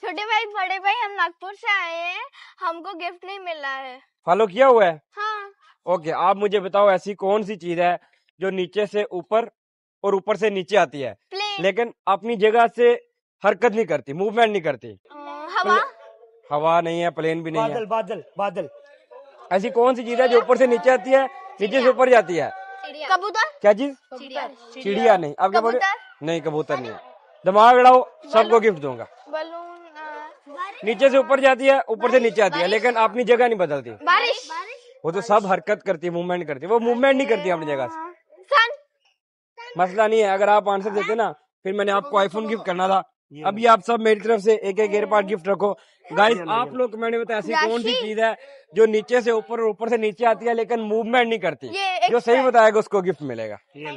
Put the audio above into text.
छोटे भाई बड़े भाई हम नागपुर से आए हैं हमको गिफ्ट नहीं मिला है फॉलो किया हुआ है हाँ ओके आप मुझे बताओ ऐसी कौन सी चीज है जो नीचे से ऊपर और ऊपर से नीचे आती है लेकिन अपनी जगह से हरकत नहीं करती मूवमेंट नहीं करती हवा हवा नहीं है प्लेन भी नहीं बादल, है बादल बादल ऐसी कौन सी चीज है जो ऊपर से नीचे आती है नीचे से ऊपर जाती है कबूतर क्या चीज चिड़िया नहीं आप क्या बोले नहीं कबूतर नहीं दिमाग लड़ाओ सबको गिफ्ट दूंगा बलून नीचे से ऊपर जाती है ऊपर से नीचे आती है लेकिन अपनी जगह नहीं बदलती वो तो सब हरकत करती है मूवमेंट करती है वो मूवमेंट नहीं करती अपनी जगह से हाँ। मसला नहीं है अगर आप आंसर देते ना फिर मैंने आपको आईफोन गिफ्ट करना था अभी आप सब मेरी तरफ से एक एक पार्ट गिफ्ट रखो गाइस हाँ। आप लोग मैंने बताया तो ऐसी कौन सी चीज है जो नीचे से ऊपर और ऊपर से नीचे आती है लेकिन मूवमेंट नहीं करती जो सही बताएगा उसको गिफ्ट मिलेगा